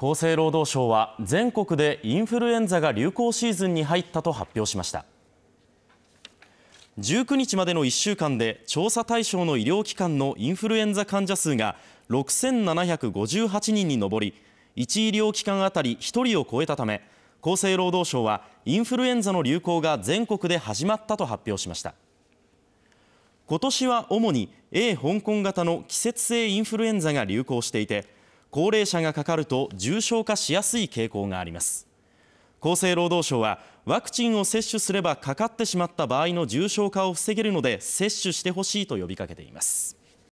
厚生労働省は全国でインフルエンザが流行シーズンに入ったと発表しました19日までの1週間で調査対象の医療機関のインフルエンザ患者数が6758人に上り1医療機関あたり1人を超えたため厚生労働省はインフルエンザの流行が全国で始まったと発表しました今年は主に A 香港型の季節性インフルエンザが流行していて高齢者がかかると重症化しやすい傾向があります厚生労働省はワクチンを接種すればかかってしまった場合の重症化を防げるので接種してほしいと呼びかけています